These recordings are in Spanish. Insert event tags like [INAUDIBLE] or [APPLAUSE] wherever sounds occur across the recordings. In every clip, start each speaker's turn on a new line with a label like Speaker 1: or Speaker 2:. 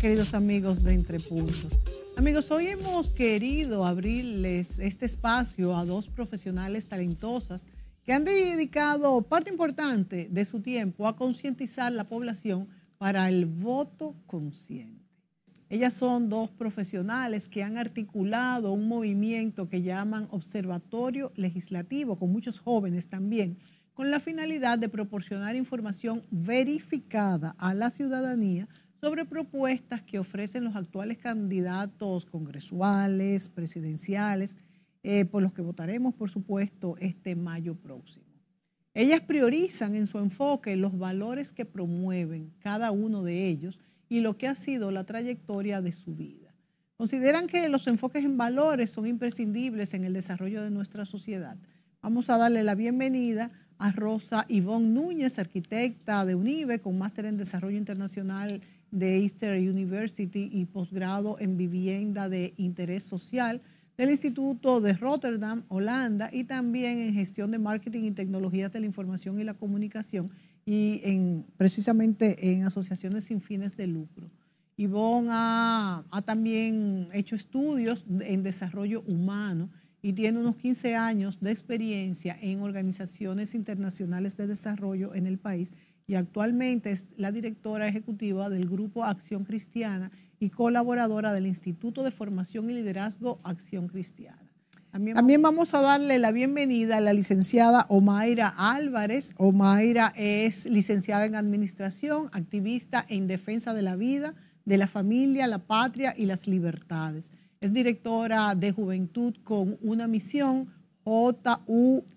Speaker 1: queridos
Speaker 2: amigos de Entre Puntos. Amigos, hoy hemos querido abrirles este espacio a dos profesionales talentosas que han dedicado parte importante de su tiempo a concientizar la población para el voto consciente. Ellas son dos profesionales que han articulado un movimiento que llaman Observatorio Legislativo, con muchos jóvenes también, con la finalidad de proporcionar información verificada a la ciudadanía sobre propuestas que ofrecen los actuales candidatos congresuales, presidenciales, eh, por los que votaremos, por supuesto, este mayo próximo. Ellas priorizan en su enfoque los valores que promueven cada uno de ellos y lo que ha sido la trayectoria de su vida. Consideran que los enfoques en valores son imprescindibles en el desarrollo de nuestra sociedad. Vamos a darle la bienvenida a Rosa Ivonne Núñez, arquitecta de UNIVE, con máster en desarrollo internacional de Easter University y posgrado en vivienda de interés social del Instituto de Rotterdam, Holanda, y también en gestión de marketing y tecnologías de la información y la comunicación, y en, precisamente en asociaciones sin fines de lucro. Yvonne ha, ha también hecho estudios en desarrollo humano y tiene unos 15 años de experiencia en organizaciones internacionales de desarrollo en el país y actualmente es la directora ejecutiva del Grupo Acción Cristiana y colaboradora del Instituto de Formación y Liderazgo Acción Cristiana. También, vamos a darle la bienvenida a la licenciada Omaira Álvarez. Omaira es licenciada en Administración, activista en defensa de la vida, de la familia, la patria y las libertades. Es directora de Juventud con una misión JUCM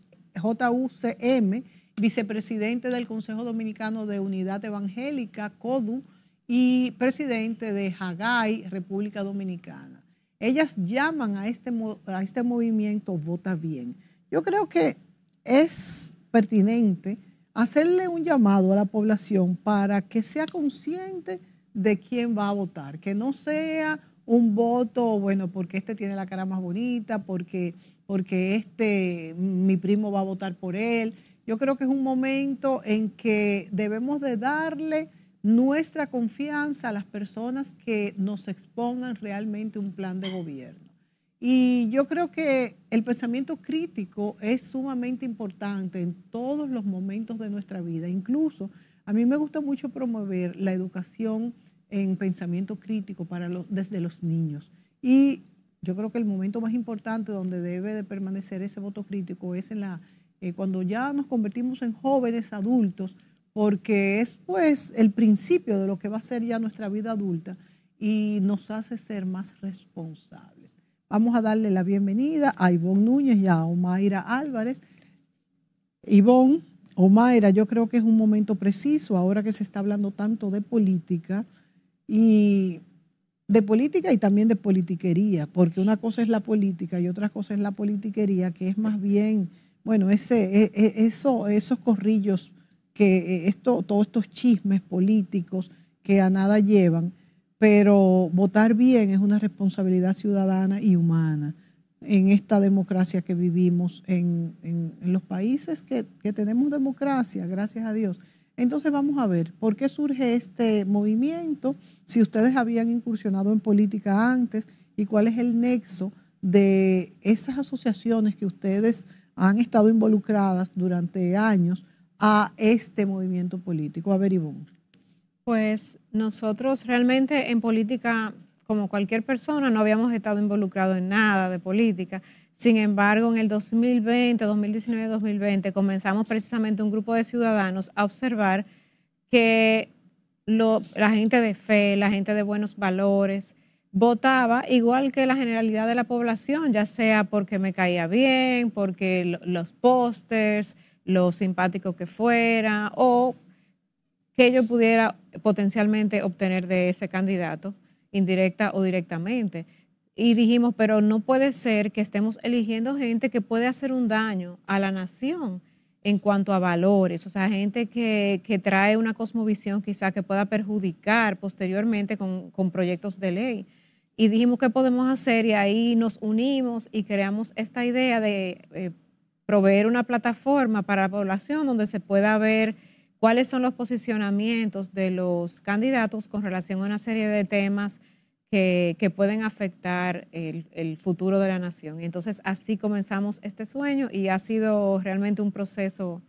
Speaker 2: vicepresidente del Consejo Dominicano de Unidad Evangélica, CODU, y presidente de Hagay, República Dominicana. Ellas llaman a este, a este movimiento Vota Bien. Yo creo que es pertinente hacerle un llamado a la población para que sea consciente de quién va a votar, que no sea un voto, bueno, porque este tiene la cara más bonita, porque, porque este, mi primo va a votar por él, yo creo que es un momento en que debemos de darle nuestra confianza a las personas que nos expongan realmente un plan de gobierno. Y yo creo que el pensamiento crítico es sumamente importante en todos los momentos de nuestra vida. Incluso a mí me gusta mucho promover la educación en pensamiento crítico para los, desde los niños. Y yo creo que el momento más importante donde debe de permanecer ese voto crítico es en la eh, cuando ya nos convertimos en jóvenes adultos, porque es pues el principio de lo que va a ser ya nuestra vida adulta y nos hace ser más responsables. Vamos a darle la bienvenida a Ivonne Núñez y a Omaira Álvarez. Ivonne, Omaira, yo creo que es un momento preciso ahora que se está hablando tanto de política y de política y también de politiquería, porque una cosa es la política y otra cosa es la politiquería, que es más bien bueno, ese, e, e, eso, esos corrillos, que e, esto, todos estos chismes políticos que a nada llevan, pero votar bien es una responsabilidad ciudadana y humana en esta democracia que vivimos en, los países que, que, tenemos democracia, gracias a Dios. Entonces vamos a ver por qué surge este movimiento, si ustedes habían incursionado en política antes y cuál es el nexo de esas asociaciones que ustedes han estado involucradas durante años a este movimiento político. A ver, Ivonne.
Speaker 1: Pues nosotros realmente en política, como cualquier persona, no habíamos estado involucrados en nada de política. Sin embargo, en el 2020, 2019, 2020, comenzamos precisamente un grupo de ciudadanos a observar que la gente de fe, la gente de buenos valores, votaba igual que la generalidad de la población, ya sea porque me caía bien, porque los pósters, lo simpático que fuera o que yo pudiera potencialmente obtener de ese candidato, indirecta o directamente. Y dijimos, pero no puede ser que estemos eligiendo gente que puede hacer un daño a la nación en cuanto a valores, o sea, gente que, trae una cosmovisión quizá que pueda perjudicar posteriormente con proyectos de ley y dijimos qué podemos hacer y ahí nos unimos y creamos esta idea de eh, proveer una plataforma para la población donde se pueda ver cuáles son los posicionamientos de los candidatos con relación a una serie de temas que, pueden afectar el, futuro de la nación. Y entonces así comenzamos este sueño y ha sido realmente un proceso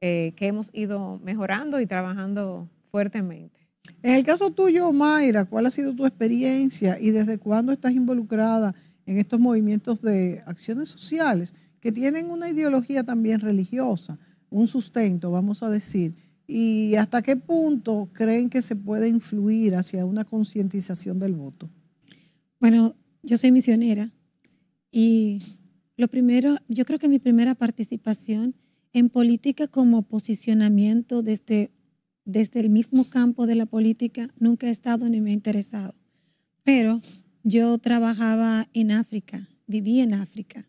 Speaker 1: eh, que hemos ido mejorando y trabajando fuertemente.
Speaker 2: En el caso tuyo, Mayra, ¿cuál ha sido tu experiencia y desde cuándo estás involucrada en estos movimientos de acciones sociales que tienen una ideología también religiosa, un sustento, vamos a decir? ¿Y hasta qué punto creen que se puede influir hacia una concientización del voto?
Speaker 3: Bueno, yo soy misionera y lo primero, yo creo que mi primera participación en política como posicionamiento desde desde el mismo campo de la política nunca he estado ni me he interesado. Pero yo trabajaba en África, viví en África.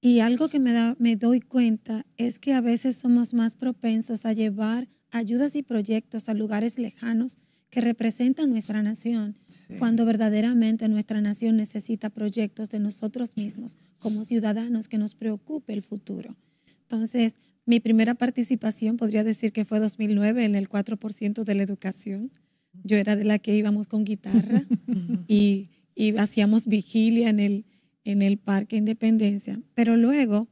Speaker 3: Y algo que me, doy cuenta es que a veces somos más propensos a llevar ayudas y proyectos a lugares lejanos que representan nuestra nación, cuando verdaderamente nuestra nación necesita proyectos de nosotros mismos como ciudadanos que nos preocupe el futuro. Entonces, mi primera participación podría decir que fue 2009 en el 4% de la educación. Yo era de la que íbamos con guitarra [LAUGHS] y, hacíamos vigilia en el, Parque Independencia. Pero luego,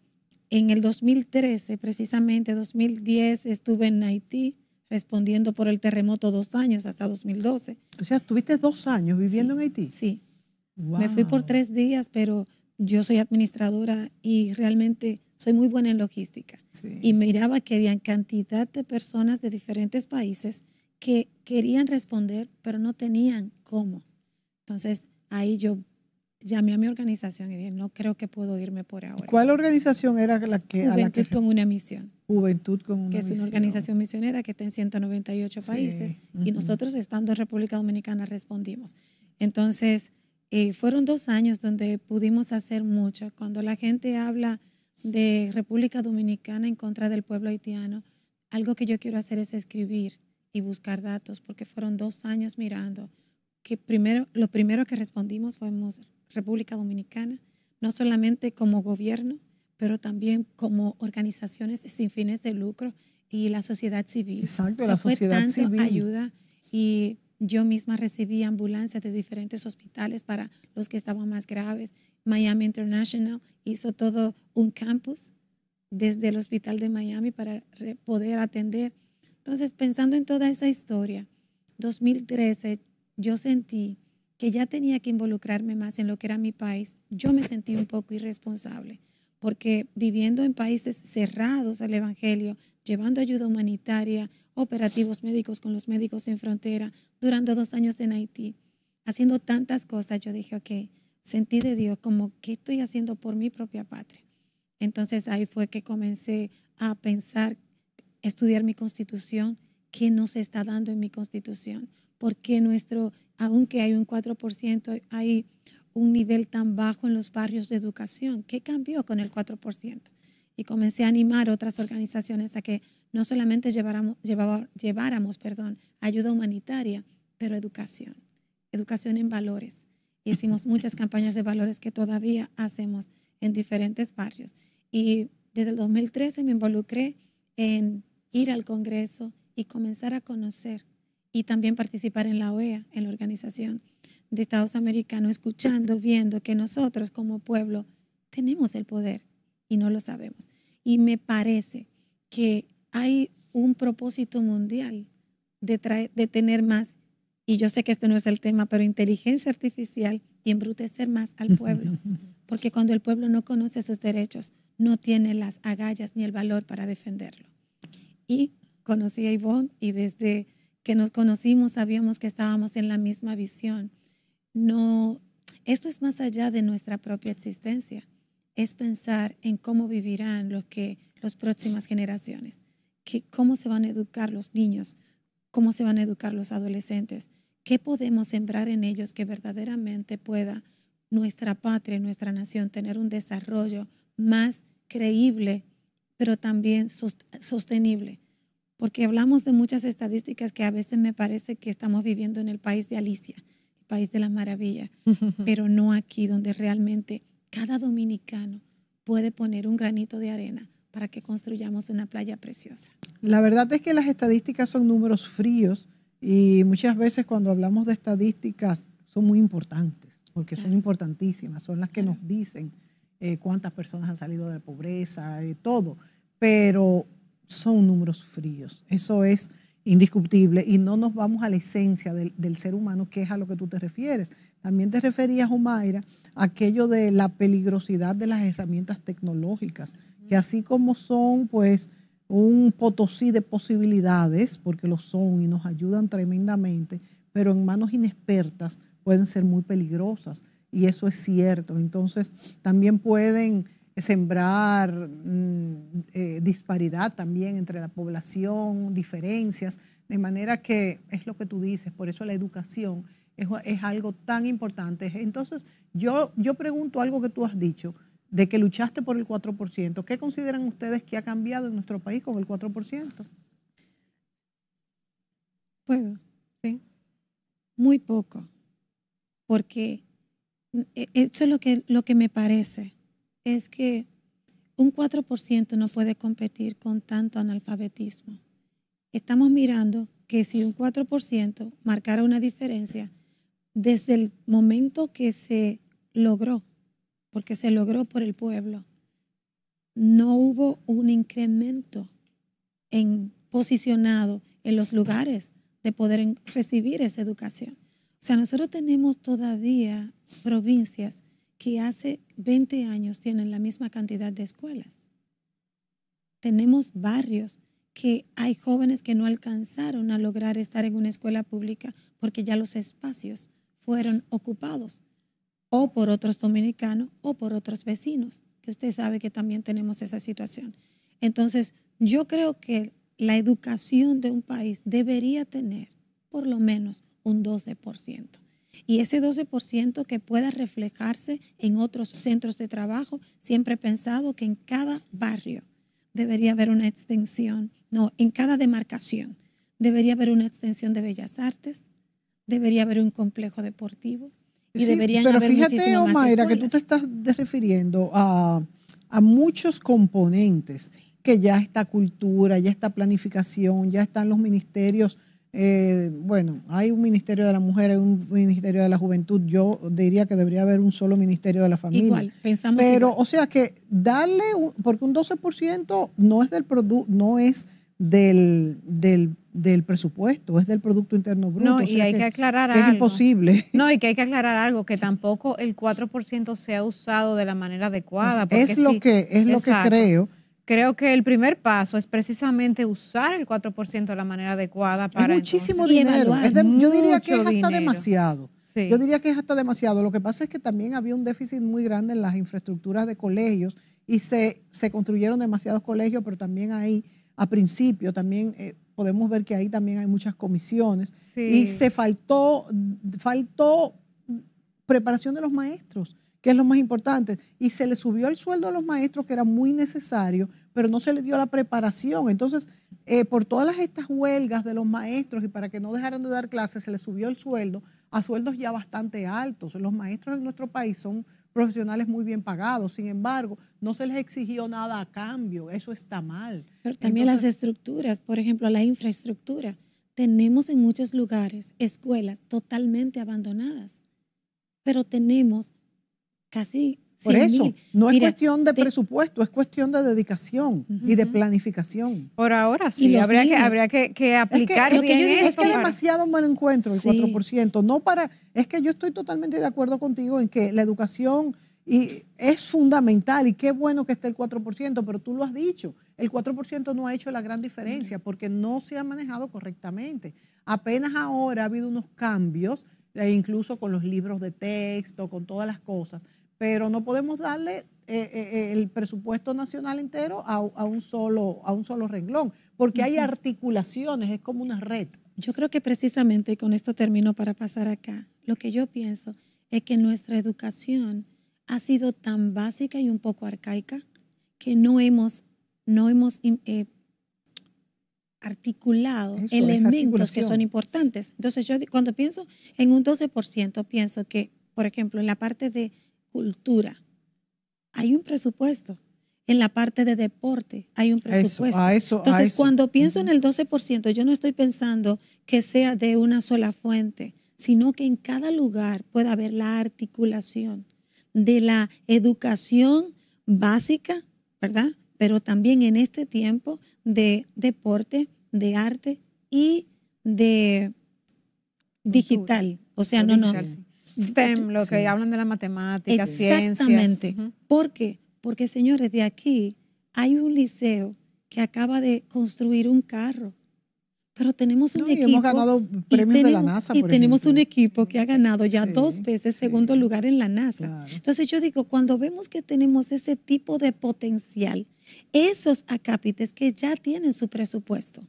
Speaker 3: en el 2013, precisamente 2010, estuve en Haití respondiendo por el terremoto dos años hasta 2012. O sea, estuviste dos años viviendo en Haití. Sí.
Speaker 2: Me fui por
Speaker 3: tres días, pero yo soy administradora y realmente soy muy buena en logística. Y miraba que había cantidad de personas de diferentes países que querían responder, pero no tenían cómo. Entonces, ahí yo llamé a mi organización y dije, no creo que puedo irme por ahora. ¿Cuál
Speaker 2: organización era la que... Juventud con una misión. Juventud con una misión. Que es una organización
Speaker 3: misionera que está en 198 países y nosotros estando en República Dominicana respondimos. Entonces, eh, fueron dos años donde pudimos hacer mucho. Cuando la gente habla de República Dominicana en contra del pueblo haitiano, algo que yo quiero hacer es escribir y buscar datos, porque fueron dos años mirando, que primero, lo primero que respondimos fuimos República Dominicana, no solamente como gobierno, pero también como organizaciones sin fines de lucro y la sociedad civil. Exacto, la sociedad ayuda y yo misma recibí ambulancias de diferentes hospitales para los que estaban más graves, Miami International hizo todo un campus desde el hospital de Miami para poder atender. Entonces, pensando en toda esa historia, 2013 yo sentí que ya tenía que involucrarme más en lo que era mi país. Yo me sentí un poco irresponsable, porque viviendo en países cerrados al Evangelio, llevando ayuda humanitaria, operativos médicos con los médicos en frontera, durando dos años en Haití, haciendo tantas cosas, yo dije, ok, sentí de Dios como, ¿qué estoy haciendo por mi propia patria? Entonces ahí fue que comencé a pensar, estudiar mi constitución, qué nos está dando en mi constitución, porque nuestro, aunque hay un 4%, hay un nivel tan bajo en los barrios de educación. ¿Qué cambió con el 4%? Y comencé a animar otras organizaciones a que no solamente lleváramos, perdón, ayuda humanitaria, pero educación, educación en valores, Hicimos muchas campañas de valores que todavía hacemos en diferentes barrios. Y desde el 2013 me involucré en ir al Congreso y comenzar a conocer y también participar en la OEA, en la Organización de Estados Americanos, escuchando, viendo que nosotros como pueblo tenemos el poder y no lo sabemos. Y me parece que hay un propósito mundial de, de tener más y yo sé que este no es el tema, pero inteligencia artificial y embrutecer más al pueblo. [LAUGHS] Porque cuando el pueblo no conoce sus derechos, no tiene las agallas ni el valor para defenderlo. Y conocí a Ivonne y desde que nos conocimos sabíamos que estábamos en la misma visión. No, esto es más allá de nuestra propia existencia. Es pensar en cómo vivirán los que, las próximas generaciones, que, cómo se van a educar los niños cómo se van a educar los adolescentes, qué podemos sembrar en ellos que verdaderamente pueda nuestra patria, nuestra nación tener un desarrollo más creíble, pero también sostenible. Porque hablamos de muchas estadísticas que a veces me parece que estamos viviendo en el país de Alicia, el país de la maravilla
Speaker 1: [LAUGHS] pero
Speaker 3: no aquí donde realmente cada dominicano puede poner un granito de arena para que construyamos una playa preciosa.
Speaker 2: La verdad es que las estadísticas son números fríos y muchas veces cuando hablamos de estadísticas son muy importantes, porque son importantísimas, son las que nos dicen eh, cuántas personas han salido de la pobreza, y todo, pero son números fríos. Eso es indiscutible y no nos vamos a la esencia del, ser humano, que es a lo que tú te refieres. También te referías, Humaira, a aquello de la peligrosidad de las herramientas tecnológicas, que así como son, pues, un potosí de posibilidades, porque lo son y nos ayudan tremendamente, pero en manos inexpertas pueden ser muy peligrosas, y eso es cierto. Entonces, también pueden sembrar mm, eh, disparidad también entre la población, diferencias, de manera que es lo que tú dices, por eso la educación es, algo tan importante. Entonces, yo, yo pregunto algo que tú has dicho, de que luchaste por el 4%. ¿Qué consideran ustedes que ha cambiado en nuestro país con el 4%?
Speaker 3: Puedo, sí. Muy poco, porque mm, e, eso es lo que, lo que me parece es que un 4% no puede competir con tanto analfabetismo. Estamos mirando que si un 4% marcara una diferencia desde el momento que se logró, porque se logró por el pueblo, no hubo un incremento en posicionado en los lugares de poder recibir esa educación. O sea, nosotros tenemos todavía provincias que hace 20 años tienen la misma cantidad de escuelas. Tenemos barrios que hay jóvenes que no alcanzaron a lograr estar en una escuela pública porque ya los espacios fueron ocupados o por otros dominicanos o por otros vecinos, que usted sabe que también tenemos esa situación. Entonces, yo creo que la educación de un país debería tener por lo menos un 12%. Y ese 12% que pueda reflejarse en otros centros de trabajo, siempre he pensado que en cada barrio debería haber una extensión, no, en cada demarcación debería haber una extensión de bellas artes, debería haber un complejo deportivo. Y sí, deberían pero fíjate, Omaira, que tú
Speaker 2: te estás refiriendo a, muchos componentes, que ya está cultura, ya está planificación, ya están los ministerios eh, bueno, hay un Ministerio de la Mujer, hay un Ministerio de la Juventud. Yo diría que debería haber un solo Ministerio de la Familia. Igual, pensamos. Pero, o sea, que darle, un, porque un 12% no es del no es del, del, presupuesto, es del Producto Interno Bruto. No, y hay que, aclarar algo. Es imposible.
Speaker 1: [LAUGHS] No, y que hay que aclarar algo, que tampoco el 4% ha usado de la manera adecuada. es lo que, es lo que creo Creo que el primer paso es precisamente usar el 4% de la manera adecuada para... Es muchísimo dinero. yo diría que es hasta demasiado. Yo
Speaker 2: diría que es hasta demasiado. Lo que pasa es que también había un déficit muy grande en las infraestructuras de colegios y se, se construyeron demasiados colegios, pero también ahí, a principio, también eh, podemos ver que ahí también hay muchas comisiones. Y se faltó, faltó preparación de los maestros, que es lo más importante. Y se le subió el sueldo a los maestros, que era muy necesario, pero no se les dio la preparación. Entonces, eh, por todas estas huelgas de los maestros y para que no dejaran de dar clases, se les subió el sueldo a sueldos ya bastante altos. Los maestros en nuestro país son profesionales muy bien pagados, sin embargo,
Speaker 3: no se les exigió nada a
Speaker 2: cambio, eso está mal.
Speaker 3: Pero también las estructuras, por ejemplo, la infraestructura. Tenemos en muchos lugares escuelas totalmente abandonadas pero tenemos casi...
Speaker 2: Por eso, no es cuestión de presupuesto, es cuestión de dedicación y de planificación.
Speaker 1: Por ahora sí, habría, que, habría que, aplicar es que, Es que demasiado
Speaker 2: mal encuentro el 4%. No para, es que yo estoy totalmente de acuerdo contigo en que la educación y es fundamental y qué bueno que esté el 4%, pero tú lo has dicho, el 4% no ha hecho la gran diferencia porque no se ha manejado correctamente. Apenas ahora ha habido unos cambios e incluso con los libros de texto, con todas las cosas. Pero no podemos darle eh, eh, el presupuesto
Speaker 3: nacional entero a, un solo, a un solo renglón, porque hay articulaciones, es como una red. Yo creo que precisamente, y con esto termino para pasar acá, lo que yo pienso es que nuestra educación ha sido tan básica y un poco arcaica que no hemos, no hemos eh, articulado elementos que son importantes. Entonces yo cuando pienso en un 12%, pienso que, por ejemplo, en la parte de cultura hay un presupuesto. En la parte de deporte hay un presupuesto. Entonces, cuando pienso en el 12%, yo no estoy pensando que sea de una sola fuente, sino que en cada lugar pueda haber la articulación de la educación básica, ¿verdad? pero también en este tiempo de deporte, de arte y de digital. O sea, no, no.
Speaker 1: STEM, lo que hablan de la matemática, Exactamente. ciencias. Exactamente.
Speaker 3: ¿Por qué? Porque, señores, de aquí hay un liceo que acaba de construir un carro. Pero tenemos un equipo. Y tenemos, un equipo que ha ganado ya dos veces segundo lugar en la NASA. Entonces yo digo, cuando vemos que tenemos ese tipo de potencial, esos acápites que ya tienen su presupuesto.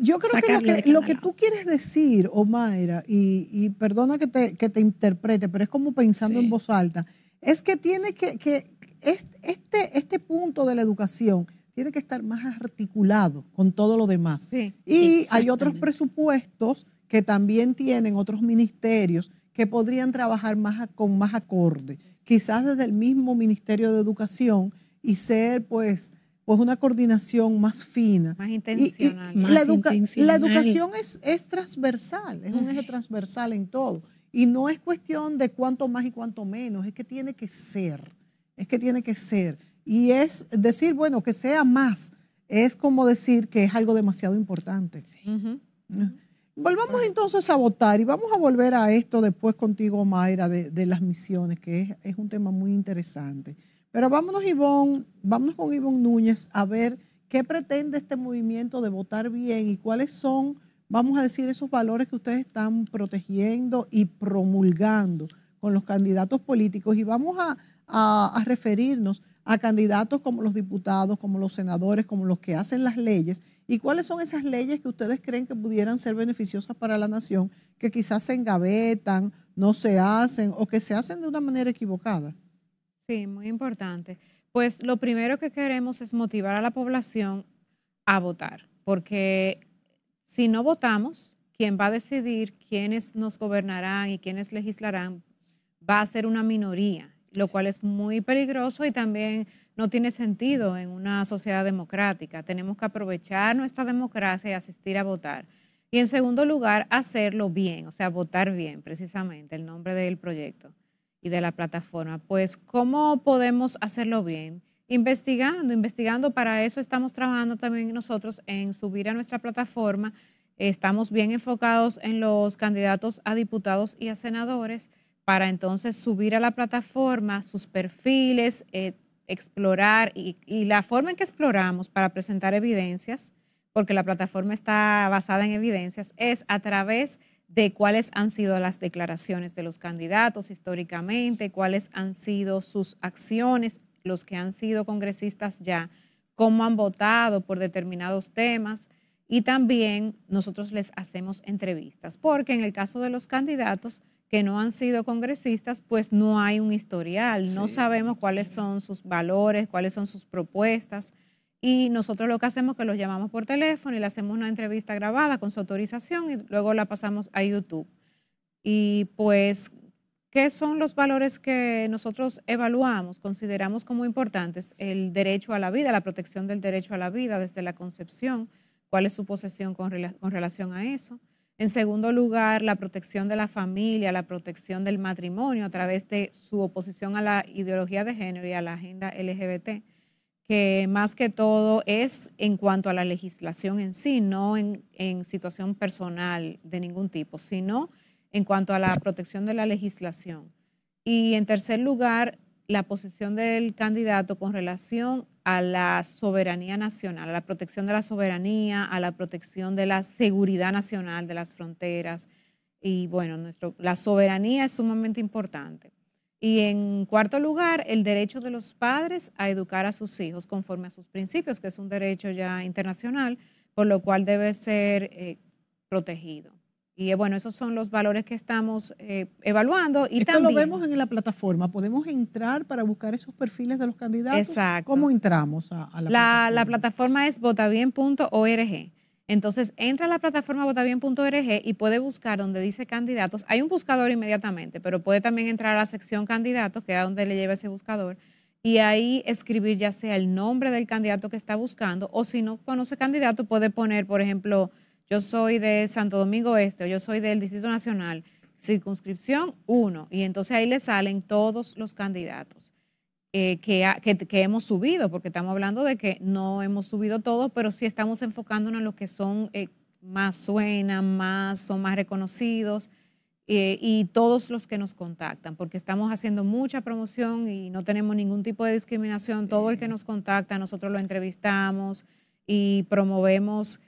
Speaker 3: Yo
Speaker 2: creo que lo, que, tú quieres decir, Omaira, y, perdona que te, interprete, pero es como pensando en voz alta, es que tiene que, este, este punto de la educación tiene que estar más articulado con todo lo demás. y hay otros presupuestos que también tienen otros ministerios que podrían trabajar más con más acorde. Quizás desde el mismo Ministerio de Educación y ser pues pues una coordinación más fina. Más intencional. la, educación es, es transversal, es un eje transversal en todo. Y no es cuestión de cuánto más y cuánto menos, es que tiene que ser, es que tiene que ser. Y es decir, bueno, que sea más, es como decir que es algo demasiado importante. Volvamos entonces a votar y vamos a volver a esto después contigo, Mayra, de, las misiones, que es, es un tema muy interesante. Pero vámonos, Ivonne, vámonos con Ivonne Núñez a ver qué pretende este movimiento de votar bien y cuáles son, vamos a decir, esos valores que ustedes están protegiendo y promulgando con los candidatos políticos. Y vamos a, a referirnos a candidatos como los diputados, como los senadores, como los que hacen las leyes, y cuáles son esas leyes que ustedes creen que pudieran ser beneficiosas para la nación, que quizás se engavetan, no se hacen o que se hacen de una manera equivocada.
Speaker 1: Sí, muy importante. Pues lo primero que queremos es motivar a la población a votar, porque si no votamos, quien va a decidir quiénes nos gobernarán y quiénes legislarán va a ser una minoría, lo cual es muy peligroso y también no tiene sentido en una sociedad democrática. Tenemos que aprovechar nuestra democracia y asistir a votar. Y en segundo lugar, hacerlo bien, o sea, votar bien, precisamente, el nombre del proyecto y de la plataforma. Pues, ¿cómo podemos hacerlo bien? Investigando, investigando, para eso estamos trabajando también nosotros en subir a nuestra plataforma. Estamos bien enfocados en los candidatos a diputados y a senadores para entonces subir a la plataforma sus perfiles, eh, explorar y, y la forma en que exploramos para presentar evidencias, porque la plataforma está basada en evidencias, es a través de de cuáles han sido las declaraciones de los candidatos históricamente, cuáles han sido sus acciones, los que han sido congresistas ya, cómo han votado por determinados temas y también nosotros les hacemos entrevistas, porque en el caso de los candidatos que no han sido congresistas, pues no hay un historial, no sabemos cuáles son sus valores, cuáles son sus propuestas y nosotros lo que hacemos es que los llamamos por teléfono y le hacemos una entrevista grabada con su autorización y luego la pasamos a YouTube. Y pues, ¿qué son los valores que nosotros evaluamos, consideramos como importantes? El derecho a la vida, la protección del derecho a la vida desde la concepción, cuál es su posesión con, con relación a eso. En segundo lugar, la protección de la familia, la protección del matrimonio a través de su oposición a la ideología de género y a la agenda LGBT que más que todo es en cuanto a la legislación en sí, no en, situación personal de ningún tipo, sino en cuanto a la protección de la legislación. Y en tercer lugar, la posición del candidato con relación a la soberanía nacional, a la protección de la soberanía, a la protección de la seguridad nacional de las fronteras. Y bueno, nuestro, la soberanía es sumamente importante. Y en cuarto lugar, el derecho de los padres a educar a sus hijos conforme a sus principios, que es un derecho ya internacional, por lo cual debe ser eh, protegido. Y eh, bueno, esos son los valores que estamos eh, evaluando. Y Esto lo vemos
Speaker 2: en la plataforma. Podemos entrar para buscar esos perfiles de los candidatos. Exacto. ¿Cómo entramos a, la, la, plataforma? La
Speaker 1: plataforma es votabien.org. Entonces entra a la plataforma votabien.org y puede buscar donde dice candidatos. Hay un buscador inmediatamente, pero puede también entrar a la sección candidatos, que es donde le lleva ese buscador, y ahí escribir ya sea el nombre del candidato que está buscando, o si no conoce candidato, puede poner, por ejemplo, yo soy de Santo Domingo Este o yo soy del Distrito Nacional, circunscripción 1, y entonces ahí le salen todos los candidatos. Eh, que, hemos subido, porque estamos hablando de que no hemos subido todos, pero sí estamos enfocándonos en los que son eh, más suenan, más son más reconocidos eh, y todos los que nos contactan, porque estamos haciendo mucha promoción y no tenemos ningún tipo de discriminación. Todo el que nos contacta, nosotros lo entrevistamos y promovemos.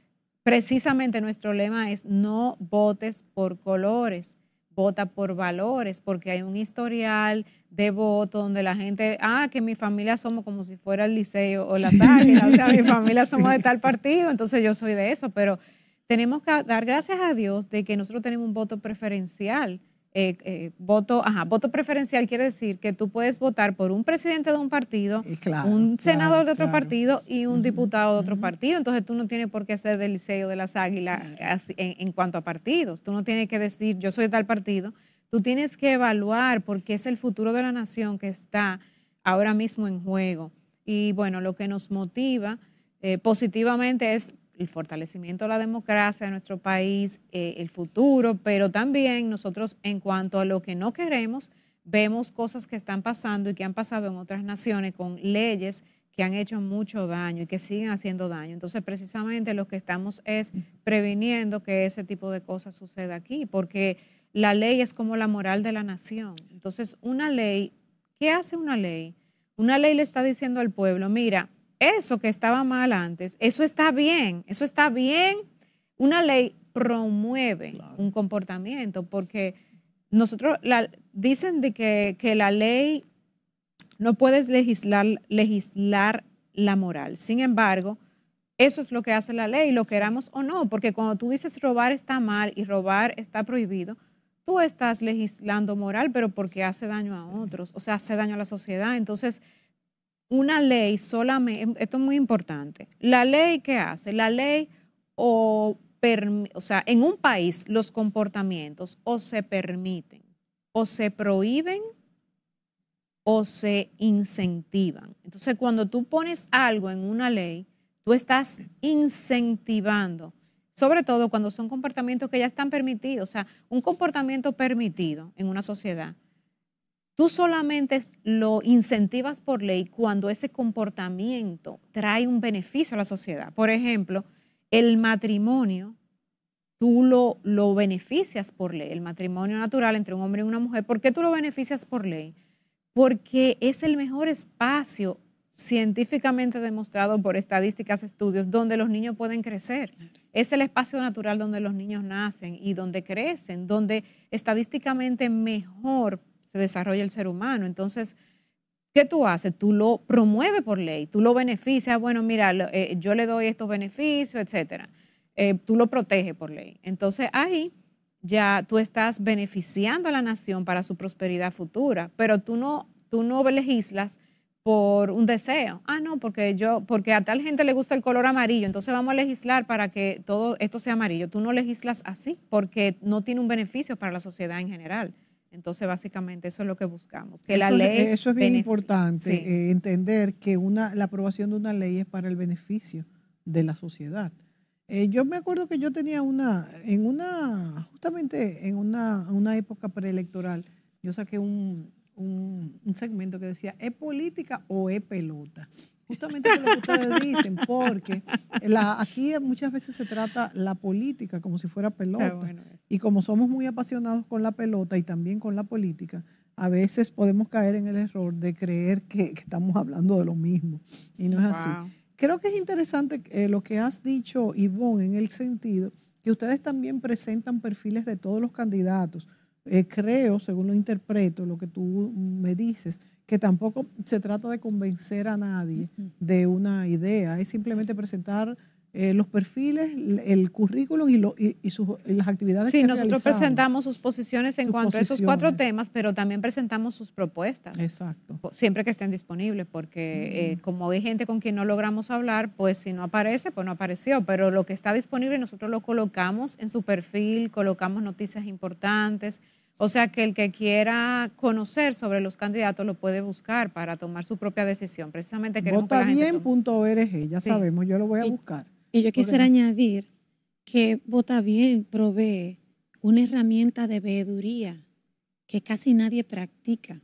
Speaker 1: Precisamente nuestro lema es no votes por colores vota por valores, porque hay un historial de voto donde la gente, ah, que mi familia somos como si fuera el liceo o la tágena, o sea, mi [LAUGHS] familia somos de tal partido, entonces yo soy de eso, pero tenemos que dar gracias a Dios de que nosotros tenemos un voto preferencial eh, eh, voto, ajá, voto preferencial quiere decir que tú puedes votar por un presidente de un partido, un senador de otro partido y un diputado de otro partido. Entonces tú no tienes por qué ser del Liceo de las Águilas en, cuanto a partidos. Tú no tienes que decir yo soy de tal partido. Tú tienes que evaluar porque es el futuro de la nación que está ahora mismo en juego. Y bueno, lo que nos motiva eh, positivamente es el fortalecimiento de la democracia de nuestro país, eh, el futuro, pero también nosotros en cuanto a lo que no queremos, vemos cosas que están pasando y que han pasado en otras naciones con leyes que han hecho mucho daño y que siguen haciendo daño. Entonces, precisamente lo que estamos es previniendo que ese tipo de cosas suceda aquí, porque la ley es como la moral de la nación. Entonces, una ley, ¿qué hace una ley? Una ley le está diciendo al pueblo, mira, eso que estaba mal antes, eso está bien, eso está bien. Una ley promueve un comportamiento porque nosotros dicen de que, que, la ley no puedes legislar, legislar la moral. Sin embargo, eso es lo que hace la ley, lo queramos o no, porque cuando tú dices robar está mal y robar está prohibido, tú estás legislando moral, pero porque hace daño a otros, o sea, hace daño a la sociedad. Entonces, una ley solamente, em, esto es muy importante, la ley que hace, la ley o, o sea, en un país los comportamientos o se permiten, o se prohíben, o se incentivan. Entonces, cuando tú pones algo en una ley, tú estás incentivando, sobre todo cuando son comportamientos que ya están permitidos, o sea, un comportamiento permitido en una sociedad Tú solamente lo incentivas por ley cuando ese comportamiento trae un beneficio a la sociedad. Por ejemplo, el matrimonio, tú lo, lo beneficias por ley, el matrimonio natural entre un hombre y una mujer. ¿Por qué tú lo beneficias por ley? Porque es el mejor espacio científicamente demostrado por estadísticas, estudios, donde los niños pueden crecer. Es el espacio natural donde los niños nacen y donde crecen, donde estadísticamente mejor se desarrolla el ser humano. Entonces, ¿qué tú haces? Tú lo promueves por ley, tú lo beneficias, bueno, mira, eh, yo le doy estos beneficios, etcétera. Eh, tú lo proteges por ley. Entonces, ahí ya tú estás beneficiando a la nación para su prosperidad futura, pero tú no, tú no legislas por un deseo. Ah, no, porque yo, porque a tal gente le gusta el color amarillo, entonces vamos a legislar para que todo esto sea amarillo. Tú no legislas así porque no tiene un beneficio para la sociedad en general. Entonces, básicamente, eso es lo que buscamos. Que eso, la ley eh, eso es bien
Speaker 2: importante, eh, entender que una, la aprobación de una ley es para el beneficio de la sociedad. Eh, yo me acuerdo que yo tenía una, en una, justamente en una, una época preelectoral, yo saqué un, un, segmento que decía, ¿es política o es pelota? Justamente lo que ustedes [LAUGHS] dicen, porque aquí muchas veces se trata la política como si fuera pelota. y como somos muy apasionados con la pelota y también con la política, a veces podemos caer en el error de creer que, estamos hablando de lo mismo. Y no es así. Creo que es interesante eh, lo que has dicho, Ivonne, en el sentido que ustedes también presentan perfiles de todos los candidatos eh, creo, según lo interpreto, lo que tú me dices, que tampoco se trata de convencer a nadie de una idea, es simplemente presentar eh, los perfiles, el currículum y, las y, y, sus, las actividades. Sí, nosotros presentamos
Speaker 1: sus posiciones en cuanto a esos cuatro temas, pero también presentamos sus propuestas. Exacto. Siempre que estén disponibles, porque eh, mm. como hay gente con quien no logramos hablar, pues si no aparece, pues no apareció, pero lo que está disponible nosotros lo colocamos en su perfil, colocamos noticias importantes. O sea que el que quiera conocer sobre los candidatos lo puede buscar para tomar su propia decisión. Precisamente queremos Vota
Speaker 3: que
Speaker 2: ya sabemos, yo lo voy a buscar.
Speaker 3: Y yo quisiera añadir que Vota Bien provee una herramienta de veeduría que casi nadie practica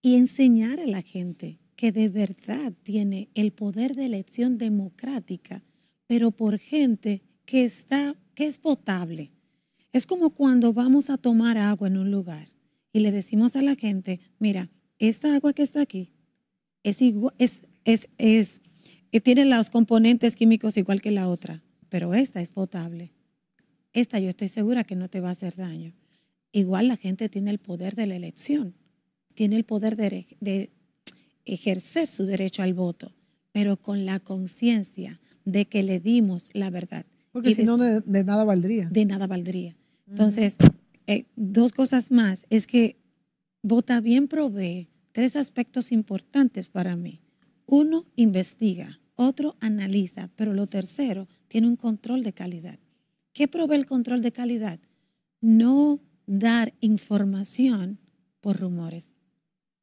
Speaker 3: y enseñar a la gente que de verdad tiene el poder de elección democrática, pero por gente que está que es potable. Es como cuando vamos a tomar agua en un lugar y le decimos a la gente, mira, esta agua que está aquí es igual, es, es, es que tiene los componentes químicos igual que la otra, pero esta es potable. Esta yo estoy segura que no te va a hacer daño. Igual la gente tiene el poder de la elección, tiene el poder de, ejercer su derecho al voto, pero con la conciencia de que le dimos la verdad. Porque si no, de, nada valdría. De nada valdría. Mm. Entonces, eh, dos cosas más. Es que Vota Bien provee tres aspectos importantes para mí. Uno, investiga otro analiza, pero lo tercero tiene un control de calidad. ¿Qué provee el control de calidad? No dar información por rumores.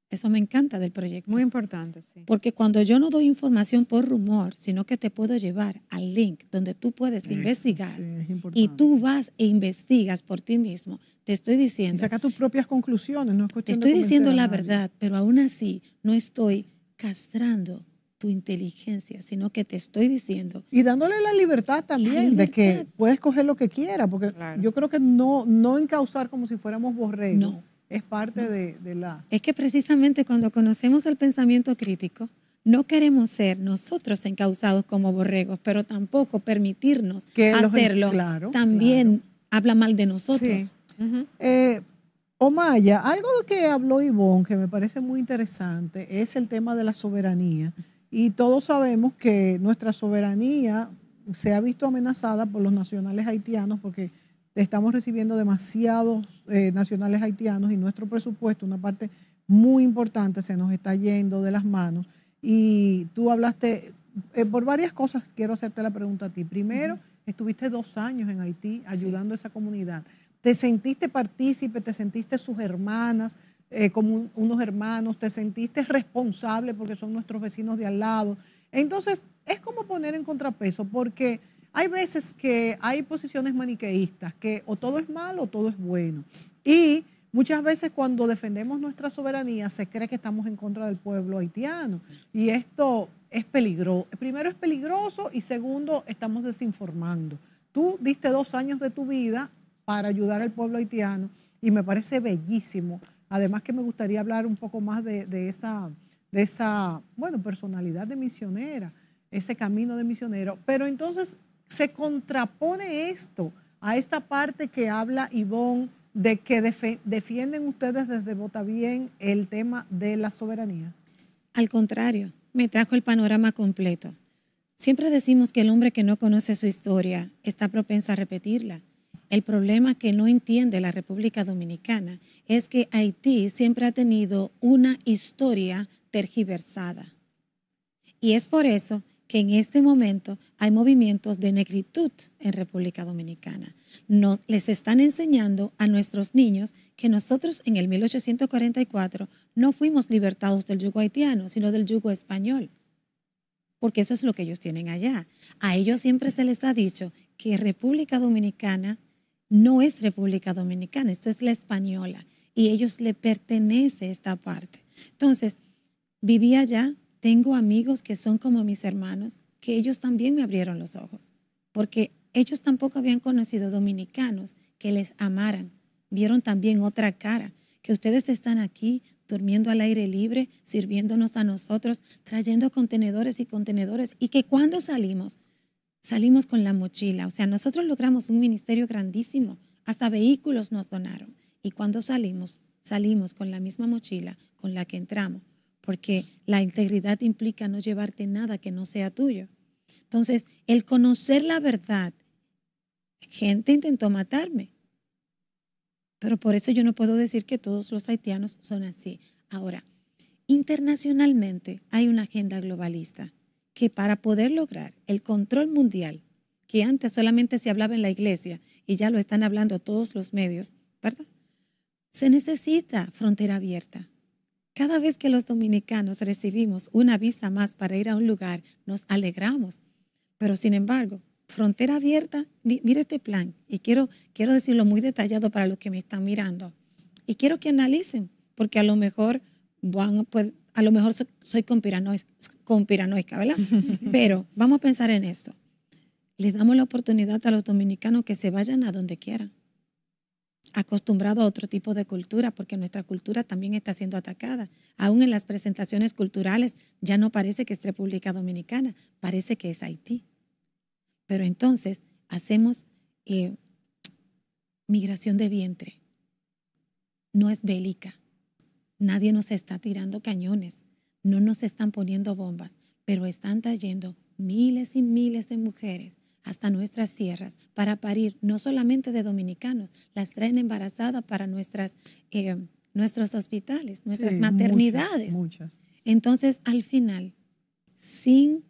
Speaker 3: Eso me encanta del proyecto. Muy importante, sí. Porque cuando yo no doy información por rumor, sino que te puedo llevar al link donde tú puedes investigar y tú vas e investigas por ti mismo, te estoy diciendo. Y saca tus propias conclusiones, no es Te estoy diciendo la verdad, pero aún así no estoy castrando tu inteligencia, sino que te estoy diciendo.
Speaker 2: Y dándole la libertad también de que puedes coger lo que
Speaker 3: quieras, porque yo creo que no, no encauzar como si fuéramos borregos es parte de, la... Es que precisamente cuando conocemos el pensamiento crítico, no queremos ser nosotros encausados como borregos, pero tampoco permitirnos hacerlo. también habla mal de nosotros.
Speaker 2: Eh, Omaya, algo que habló Ivonne que me parece muy interesante es el tema de la soberanía. Y todos sabemos que nuestra soberanía se ha visto amenazada por los nacionales haitianos porque estamos recibiendo demasiados eh, nacionales haitianos y nuestro presupuesto, una parte muy importante, se nos está yendo de las manos. Y tú hablaste, eh, por varias cosas quiero hacerte la pregunta a ti. Primero, estuviste dos años en Haití ayudando a esa comunidad. ¿Te sentiste partícipe? ¿Te sentiste sus hermanas? Eh, como unos hermanos, te sentiste responsable porque son nuestros vecinos de al lado. Entonces, es como poner en contrapeso, porque hay veces que hay posiciones maniqueístas, que o todo es malo o todo es bueno. Y muchas veces cuando defendemos nuestra soberanía se cree que estamos en contra del pueblo haitiano. Y esto es peligroso. Primero es peligroso y segundo estamos desinformando. Tú diste dos años de tu vida para ayudar al pueblo haitiano y me parece bellísimo Además que me gustaría hablar un poco más de, esa, de esa, bueno, personalidad de misionera, ese camino de misionero. Pero entonces se contrapone esto a esta parte que habla Ivonne de que defienden ustedes desde
Speaker 3: Botavien el tema de la soberanía. Al contrario, me trajo el panorama completo. Siempre decimos que el hombre que no conoce su historia está propenso a repetirla. El problema que no entiende la República Dominicana es que Haití siempre ha tenido una historia tergiversada. Y es por eso que en este momento hay movimientos de negritud en República Dominicana. No les están enseñando a nuestros niños que nosotros en el 1844 no fuimos libertados del yugo haitiano, sino del yugo español, porque eso es lo que ellos tienen allá. A ellos siempre se les ha dicho que República Dominicana no es República Dominicana, esto es la española y ellos le pertenece esta parte. Entonces, vivía allá, tengo amigos que son como mis hermanos, que ellos también me abrieron los ojos, porque ellos tampoco habían conocido dominicanos que les amaran, vieron también otra cara, que ustedes están aquí durmiendo al aire libre, sirviéndonos a nosotros, trayendo contenedores y contenedores, y que cuando salimos, salimos con la mochila. O sea, nosotros logramos un ministerio grandísimo. Hasta vehículos nos donaron. Y cuando salimos, salimos con la misma mochila con la que entramos. Porque la integridad implica no llevarte nada que no sea tuyo. Entonces, el conocer la verdad, gente intentó matarme. Pero por eso yo no puedo decir que todos los haitianos son así. Ahora, internacionalmente hay una agenda globalista que para poder lograr el control mundial, que antes solamente se hablaba en la iglesia y ya lo están hablando todos los medios, ¿verdad? Se necesita frontera abierta. Cada vez que los dominicanos recibimos una visa más para ir a un lugar, nos alegramos. Pero sin embargo, frontera abierta, mire este plan, y quiero, quiero decirlo muy detallado para los que me están mirando. Y quiero que analicen, porque a lo mejor van, pues, a lo mejor soy, soy ¿verdad? [LAUGHS] Pero vamos a pensar en eso. Le damos la oportunidad a los dominicanos que se vayan a donde quieran, acostumbrados a otro tipo de cultura, porque nuestra cultura también está siendo atacada. Aún en las presentaciones culturales ya no parece que es República Dominicana, parece que es Haití. Pero entonces hacemos eh, migración de vientre. No es bélica Nadie nos está tirando cañones, no nos están poniendo bombas, pero están trayendo miles y miles de mujeres hasta nuestras tierras para parir, no solamente de dominicanos, las traen embarazadas para nuestras, eh, nuestros hospitales, nuestras maternidades. Muchas, Entonces, al final, sin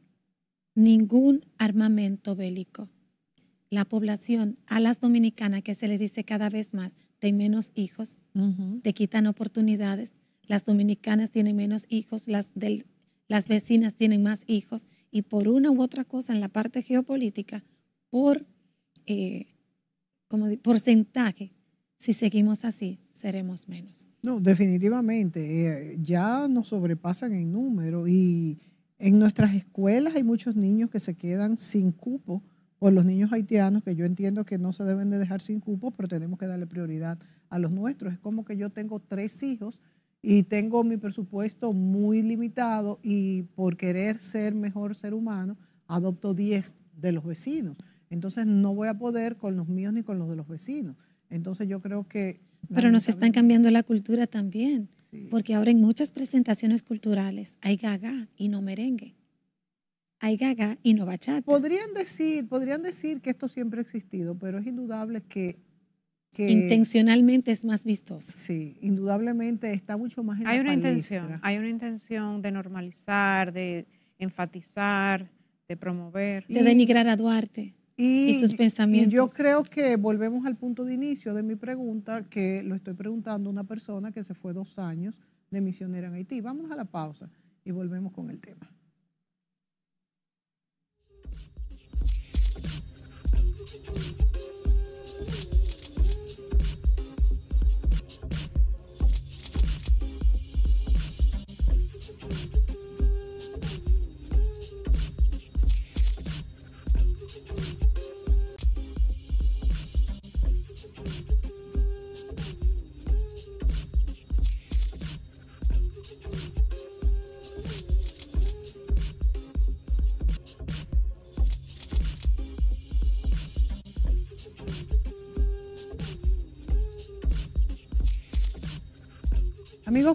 Speaker 3: ningún armamento bélico, la población, a las dominicanas que se le dice cada vez más, ten menos hijos, te quitan oportunidades, las dominicanas tienen menos hijos, las, del, las vecinas tienen más hijos, y por una u otra cosa en la parte geopolítica, por, eh, como porcentaje, si seguimos así, seremos menos.
Speaker 2: No, definitivamente, eh, ya nos sobrepasan en número y en nuestras escuelas hay muchos niños que se quedan sin cupo o los niños haitianos, que yo entiendo que no se deben de dejar sin cupo, pero tenemos que darle prioridad a los nuestros. Es como que yo tengo tres hijos, y tengo mi presupuesto muy limitado y por querer ser mejor ser humano, adopto 10 de los vecinos. Entonces no voy a poder con los míos ni con los de los vecinos. Entonces yo creo que... Pero nos están cambiando la cultura también,
Speaker 3: porque ahora en muchas presentaciones culturales hay gaga y no merengue. Hay gaga y no bachata. Podrían decir, podrían decir que esto siempre ha existido, pero es
Speaker 2: indudable que
Speaker 1: intencionalmente
Speaker 2: es más vistoso. Sí, indudablemente está mucho más en Hay la una intención,
Speaker 1: hay una intención de normalizar, de enfatizar, de promover. De denigrar a Duarte y, sus pensamientos. yo
Speaker 2: creo que volvemos al punto de inicio de mi pregunta, que lo estoy preguntando a una persona que se fue dos años de misionera en Haití. Vamos a la pausa y volvemos con el tema.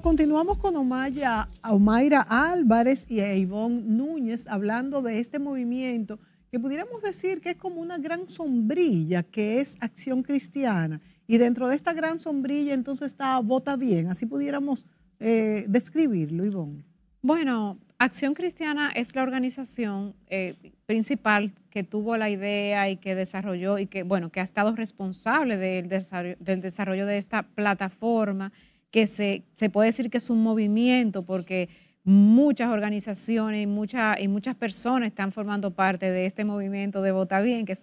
Speaker 2: continuamos con Omaya, Omaira Álvarez y Ivonne Núñez hablando de este movimiento que pudiéramos decir que es como una gran sombrilla que es acción cristiana. Y dentro de esta gran sombrilla entonces está Vota Bien, así pudiéramos eh, describirlo, Ivonne.
Speaker 1: Bueno, Acción Cristiana es la organización eh, principal que tuvo la idea y que desarrolló y que, bueno, que ha estado responsable del desarrollo, del desarrollo de esta plataforma que se, se puede decir que es un movimiento porque muchas organizaciones y, y muchas personas están formando parte de este movimiento de Vota Bien, que,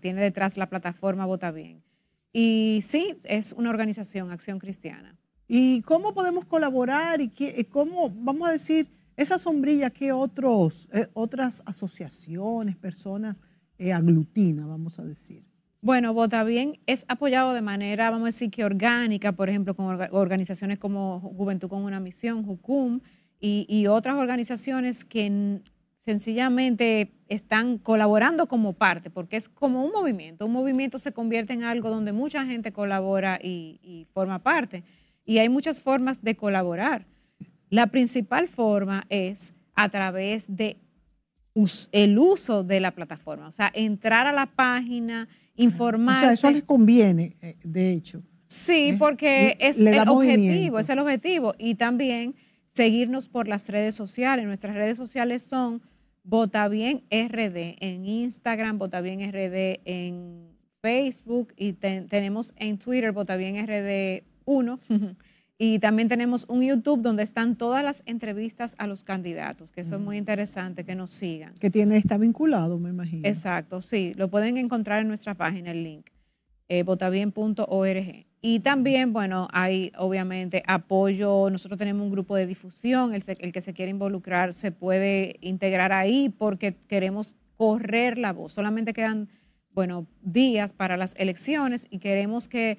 Speaker 1: tiene detrás la plataforma Vota Bien. Y sí, es una organización, Acción Cristiana. ¿Y cómo
Speaker 2: podemos colaborar y qué, eh, cómo, vamos a decir, esa sombrilla que otros, eh,
Speaker 1: otras asociaciones, personas eh, aglutina, vamos a decir? Bueno, Vota Bien es apoyado de manera, vamos a decir que orgánica, por ejemplo, con organizaciones como Juventud con una Misión, JUCUM, y, otras organizaciones que sencillamente están colaborando como parte, porque es como un movimiento. Un movimiento se convierte en algo donde mucha gente colabora y, forma parte. Y hay muchas formas de colaborar. La principal forma es a través de el uso de la plataforma, o sea, entrar a la página, informar. O sea, eso les
Speaker 2: conviene, eh, de hecho. Sí, ¿eh? porque es el objetivo,
Speaker 1: es el objetivo. Y también seguirnos por las redes sociales. Nuestras redes sociales son Vota RD en Instagram, Vota en Facebook y tenemos en Twitter Vota RD 1. Y también tenemos un YouTube donde están todas las entrevistas a los candidatos, que eso es muy mm. interesante, que nos sigan. Que tiene, está
Speaker 2: vinculado, me imagino.
Speaker 1: Exacto, sí. Lo pueden encontrar en nuestra página, el link, eh, votabien.org. Y también, bueno, hay obviamente apoyo. Nosotros tenemos un grupo de difusión. El, el que se quiere involucrar se puede integrar ahí porque queremos correr la voz. Solamente quedan, bueno, días para las elecciones y queremos que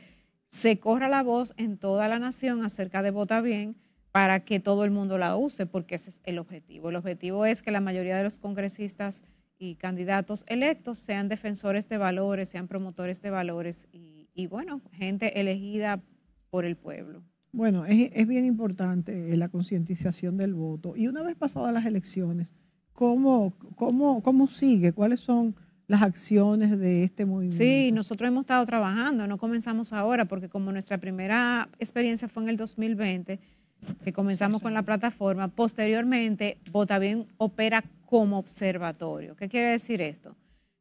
Speaker 1: se corra la voz en toda la nación acerca de Vota Bien para que todo el mundo la use, porque ese es el objetivo. El objetivo es que la mayoría de los congresistas y candidatos electos sean defensores de valores, sean promotores de valores y, bueno, gente elegida por el pueblo.
Speaker 2: Bueno, es, bien importante eh, la concientización del voto. Y una vez pasadas las elecciones, ¿cómo, cómo, cómo sigue? ¿Cuáles son las acciones de este movimiento. Sí,
Speaker 1: nosotros hemos estado trabajando, no comenzamos ahora, porque como nuestra primera experiencia fue en el 2020, que comenzamos con la plataforma, posteriormente Votabien opera como observatorio. ¿Qué quiere decir esto?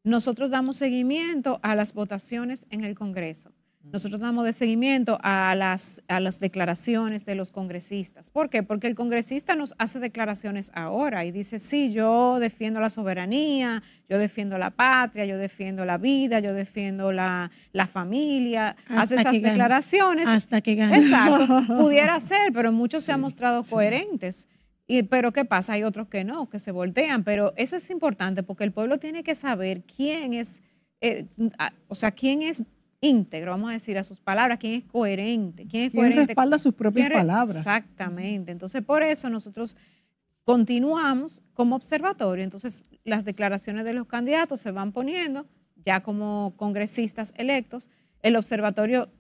Speaker 1: Nosotros damos seguimiento a las votaciones en el Congreso. Nosotros damos de seguimiento a las, las declaraciones de los congresistas. ¿Por qué? Porque el congresista nos hace declaraciones ahora y dice, sí, yo defiendo la soberanía, yo defiendo la patria, yo defiendo la vida, yo defiendo la, familia. hace esas declaraciones.
Speaker 3: Hasta que gane. Exacto. [LAUGHS] Pudiera
Speaker 1: ser, pero muchos se han mostrado coherentes. Y, pero ¿qué pasa? Hay otros que no, que se voltean. Pero eso es importante porque el pueblo tiene que saber quién es, eh, o sea, quién es íntegro, vamos a decir, a sus palabras, quién es coherente, quién es ¿Quién respalda sus propias palabras. Exactamente. Entonces, por eso nosotros continuamos como observatorio. Entonces, las declaraciones de los candidatos se van poniendo ya como congresistas electos. El observatorio,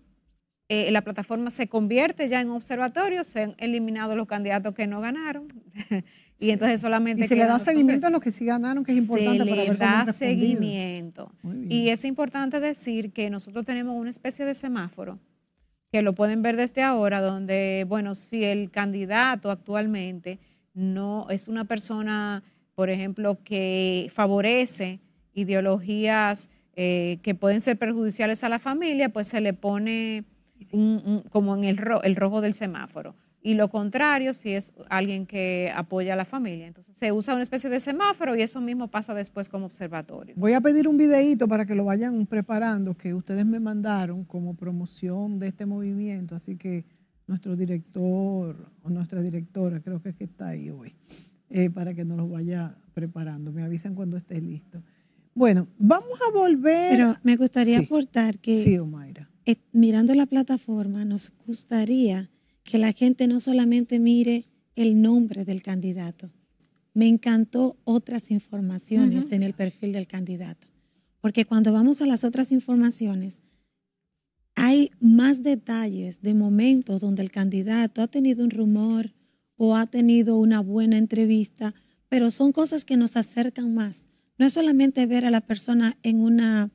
Speaker 1: eh, la plataforma se convierte ya en observatorio, se han eliminado los candidatos que no ganaron [LAUGHS] Y entonces solamente... Y se le da seguimiento a los que sí ganaron, que es importante. Se le da seguimiento. Y es importante decir que nosotros tenemos una especie de semáforo, que lo pueden ver desde ahora, donde, bueno, si el candidato actualmente no es una persona, por ejemplo, que favorece ideologías eh, que pueden ser perjudiciales a la familia, pues se le pone como en el rojo del semáforo y lo contrario si es alguien que apoya a la familia. Entonces se usa una especie de semáforo y eso mismo pasa después como observatorio.
Speaker 2: Voy a pedir un videíto para que lo vayan preparando que ustedes me mandaron como promoción de este movimiento, así que nuestro director o nuestra directora creo que es que está ahí hoy, eh, para que nos lo vaya preparando. Me avisan cuando esté listo.
Speaker 3: Bueno, vamos a volver. Pero me gustaría aportar que, sí, Omaira. Eh, mirando la plataforma, nos gustaría que la gente no solamente mire el nombre del candidato. Me encantó otras informaciones en el perfil del candidato, porque cuando vamos a las otras informaciones, hay más detalles de momentos donde el candidato ha tenido un rumor o ha tenido una buena entrevista, pero son cosas que nos acercan más. No es solamente ver a la persona en una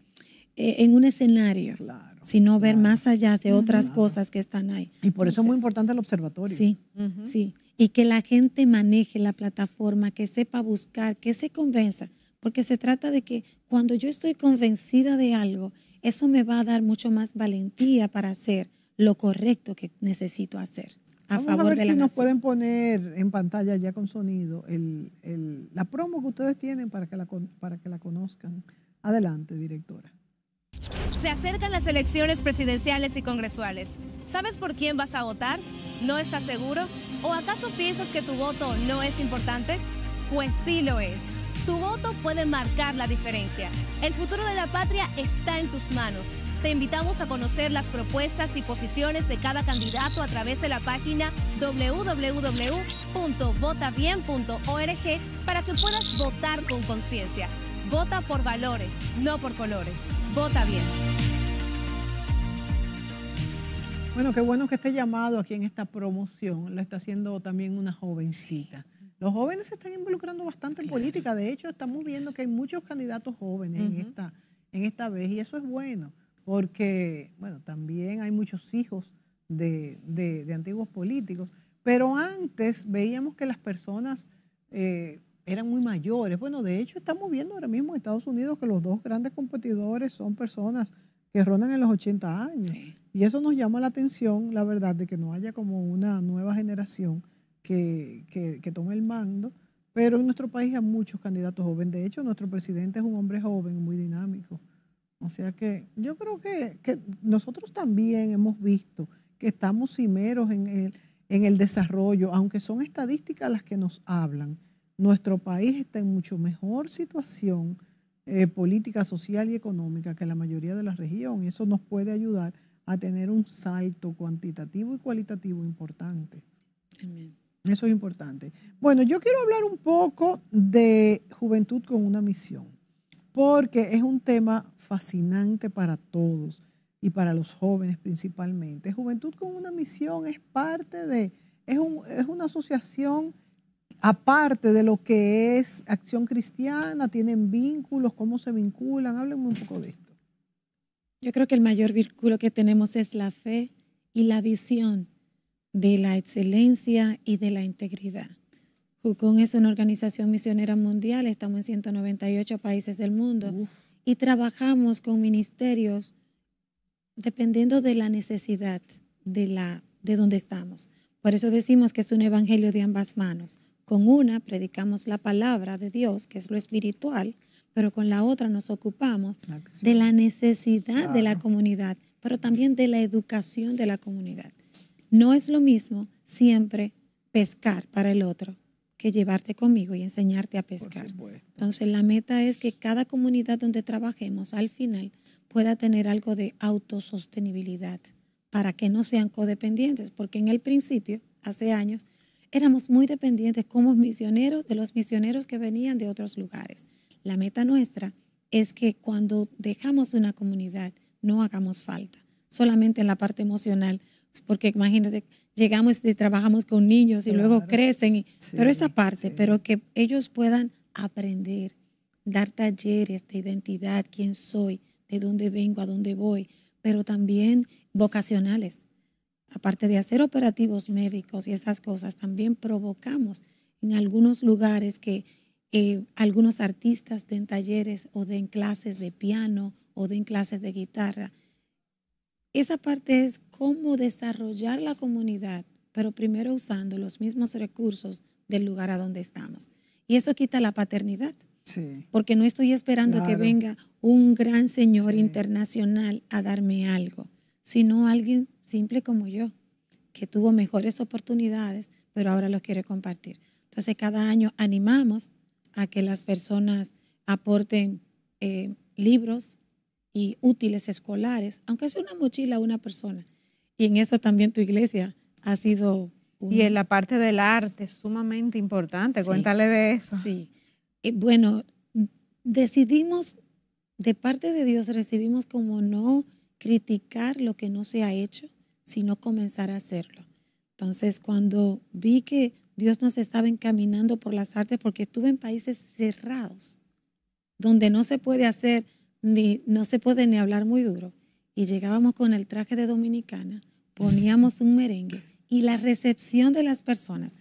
Speaker 3: eh, en un escenario, sino ver más allá de otras cosas que están ahí. Y por eso es muy importante el observatorio. Sí, sí. Y que la gente maneje la plataforma, que sepa buscar, que se convenza, porque se trata de que cuando yo estoy convencida de algo, eso me va a dar mucho más valentía para hacer lo correcto que necesito hacer. A Vamos favor
Speaker 2: a ver si nos pueden poner en pantalla ya con sonido la promo que ustedes tienen para que la conozcan. Adelante, directora.
Speaker 1: Se acercan las elecciones presidenciales y congresuales. ¿Sabes por quién vas a votar? ¿No estás seguro? ¿O acaso piensas que tu voto no es importante? Pues sí lo es. Tu voto puede marcar la diferencia. El futuro de la patria está en tus manos.
Speaker 3: Te invitamos a conocer las propuestas y posiciones de cada candidato a través de la página www.votabien.org para que puedas votar
Speaker 1: con conciencia Vota por valores, no por colores. Vota bien.
Speaker 2: Bueno, qué bueno que esté llamado aquí en esta promoción. Lo está haciendo también una jovencita. Los jóvenes se están involucrando bastante en política. De hecho, estamos viendo que hay muchos candidatos jóvenes en, esta, vez y eso es bueno porque, bueno, también hay muchos hijos de, antiguos políticos. Pero antes veíamos que las personas eh, eran muy mayores. Bueno, de hecho estamos viendo ahora mismo en Estados Unidos que los dos grandes competidores son personas que rondan en los 80 años. Y eso nos llama la atención, la verdad, de que no haya como una nueva generación que, que, tome el mando. Pero en nuestro país hay muchos candidatos jóvenes. De hecho, nuestro presidente es un hombre joven, muy dinámico. O sea que yo creo que, nosotros también hemos visto que estamos cimeros en en el desarrollo, aunque son estadísticas las que nos hablan nuestro país está en mucho mejor situación eh, política, social y económica que la mayoría de la región. Eso nos puede ayudar a tener un salto cuantitativo y cualitativo importante. Eso es importante. Bueno, yo quiero hablar un poco de juventud con una misión, porque es un tema fascinante para todos y para los jóvenes principalmente. Juventud con una misión es parte de, es, un, es una asociación aparte de lo que es acción cristiana,
Speaker 3: tienen vínculos, cómo se vinculan. Háblenme un poco de esto. Yo creo que el mayor vínculo que tenemos es la fe y la visión de la excelencia y de la integridad. JUCON es una organización misionera mundial, estamos en 198 países del mundo y trabajamos con ministerios dependiendo de la necesidad de, la, de donde estamos. Por eso decimos que es un evangelio de ambas manos. Con una predicamos la palabra de Dios, que es lo espiritual, pero con la otra nos ocupamos de la necesidad de la comunidad, pero también de la educación de la comunidad. No es lo mismo siempre pescar para el otro que llevarte conmigo y enseñarte a pescar. Entonces la meta es que cada comunidad donde trabajemos al final pueda tener algo de autosostenibilidad para que no sean codependientes, porque en el principio, hace años, éramos muy dependientes como misioneros de los misioneros que venían de otros lugares. La meta nuestra es que cuando dejamos una comunidad no hagamos falta, solamente en la parte emocional, porque imagínate, llegamos y trabajamos con niños y luego crecen, pero esa parte, pero que ellos puedan aprender, dar talleres de identidad, quién soy, de dónde vengo, a dónde voy, pero también vocacionales, aparte de hacer operativos médicos y esas cosas, también provocamos en algunos lugares que eh, algunos artistas den talleres o den clases de piano o den clases de guitarra. Esa parte es cómo desarrollar la comunidad, pero primero usando los mismos recursos del lugar a donde estamos. Y eso quita la paternidad. Porque no estoy esperando que venga un gran señor internacional a darme algo sino alguien simple como yo, que tuvo mejores oportunidades, pero ahora los quiere compartir. Entonces, cada año animamos a que las personas aporten eh, libros y útiles escolares, aunque sea una mochila a una persona. Y en eso también tu iglesia ha sido... Y en la parte del arte, es sumamente importante. Cuéntale de eso. Sí. Eh, bueno, decidimos, de parte de Dios recibimos como no criticar lo que no se ha hecho, sino comenzar a hacerlo. Entonces, cuando vi que Dios nos estaba encaminando por las artes, porque estuve en países cerrados, donde no se puede hacer ni no se puede ni hablar muy duro, y llegábamos con el traje de dominicana, poníamos un merengue y la recepción de las personas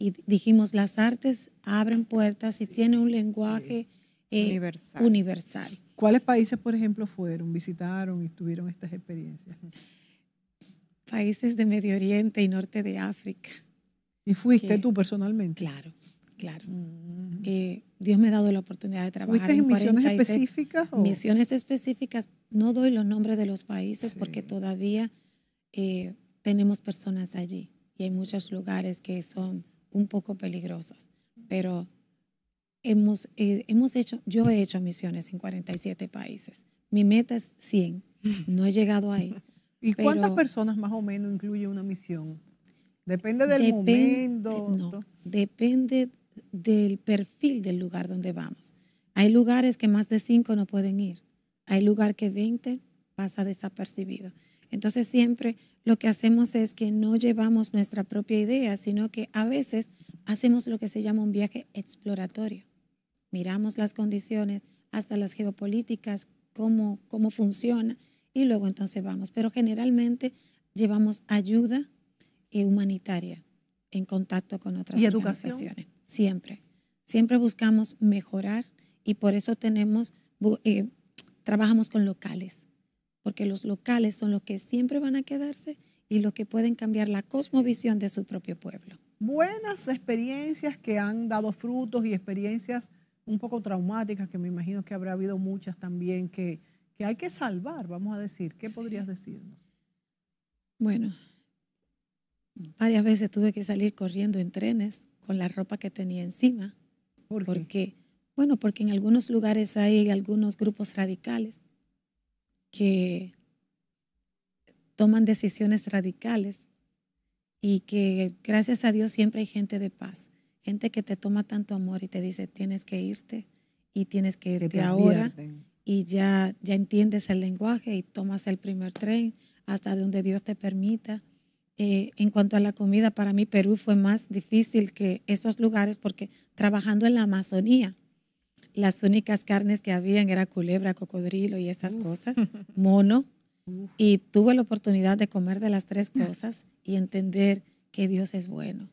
Speaker 3: y dijimos las artes abren puertas y tiene un lenguaje eh, universal.
Speaker 2: ¿Cuáles países, por ejemplo, fueron, visitaron y tuvieron
Speaker 3: estas experiencias? Países de Medio Oriente y Norte de África. ¿Y fuiste tú personalmente? Claro, claro. Mm. Eh, Dios me ha dado la oportunidad de trabajar. ¿Fuiste en, misiones específicas? Misiones específicas. No doy los nombres de los países porque todavía eh, tenemos personas allí y hay muchos lugares que son un poco peligrosos. Pero hemos, eh, hemos hecho, yo he hecho misiones en 47 países. Mi meta es 100. [LAUGHS] No he llegado ahí. ¿Y cuántas
Speaker 2: personas más o menos incluye una misión? Depende del momento. Eh, no,
Speaker 3: depende del perfil del lugar donde vamos. Hay lugares que más de 5 no pueden ir. Hay lugar que 20 pasa desapercibido. Entonces siempre lo que hacemos es que no llevamos nuestra propia idea, sino que a veces hacemos lo que se llama un viaje exploratorio miramos las condiciones, hasta las geopolíticas, cómo, cómo funciona, y luego entonces vamos. Pero generalmente llevamos ayuda eh, humanitaria en contacto con otras ¿Y Educación? Siempre. Siempre buscamos mejorar y por eso tenemos, eh, trabajamos con locales, porque los locales son los que siempre van a quedarse y los que pueden cambiar la cosmovisión de su propio pueblo. Buenas experiencias que han dado frutos y experiencias un poco
Speaker 2: traumáticas, que me imagino que habrá habido muchas también, que, que hay que salvar, vamos a decir. ¿Qué podrías decirnos?
Speaker 3: Bueno, varias veces tuve que salir corriendo en trenes con la ropa que tenía encima. ¿Por Porque, bueno, porque en algunos lugares hay algunos grupos radicales que toman decisiones radicales y que gracias a Dios siempre hay gente de paz gente que te toma tanto amor y te dice tienes que irte y tienes que irte ahora y ya, ya entiendes el lenguaje y tomas el primer tren hasta donde Dios te permita. Eh, en cuanto a la comida, para mí Perú fue más difícil que esos lugares porque trabajando en la Amazonía, las únicas carnes que habían era culebra, cocodrilo y esas cosas, [LAUGHS] mono. Y tuve la oportunidad de comer de las tres cosas y entender que Dios es bueno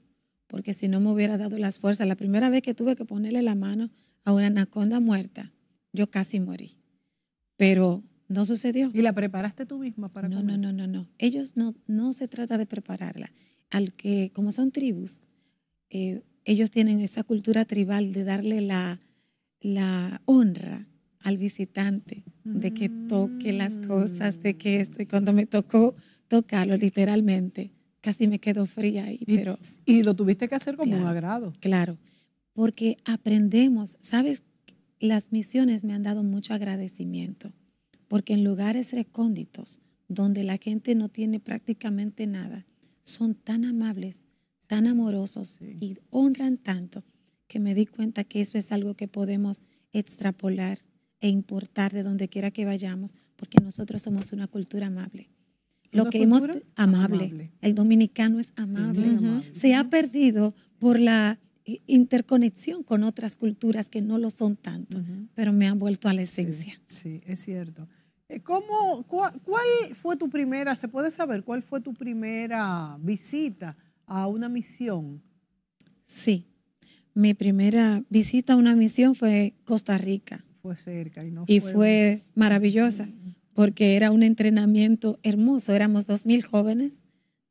Speaker 3: porque si no me hubiera dado las fuerzas. La primera vez que tuve que ponerle la mano a una anaconda muerta, yo casi morí. Pero no sucedió. ¿Y la preparaste tú misma para no, No, no, no, no. Ellos no, no se trata de prepararla. Al que, como son tribus, eh, ellos tienen esa cultura tribal de darle la, honra al visitante, de que toque las cosas, de que esto. cuando me tocó tocarlo, literalmente, casi me quedo fría ahí. Y, pero, y lo tuviste que hacer como un agrado. Claro, porque aprendemos, ¿sabes? Las misiones me han dado mucho agradecimiento, porque en lugares recónditos, donde la gente no tiene prácticamente nada, son tan amables, tan amorosos y honran tanto que me di cuenta que eso es algo que podemos extrapolar e importar de donde quiera que vayamos, porque nosotros somos una cultura amable lo que hemos amable. El dominicano es amable. Se ha perdido por la interconexión con otras culturas que no lo son tanto, pero me han vuelto a la esencia. Sí, es cierto. Eh, ¿Cómo, cuál,
Speaker 2: fue tu primera, se puede saber cuál fue tu primera visita a una
Speaker 3: misión? Sí, mi primera visita a una misión fue Costa Rica.
Speaker 2: Fue cerca y no Y fue
Speaker 3: maravillosa porque era un entrenamiento hermoso. Éramos 2.000 jóvenes,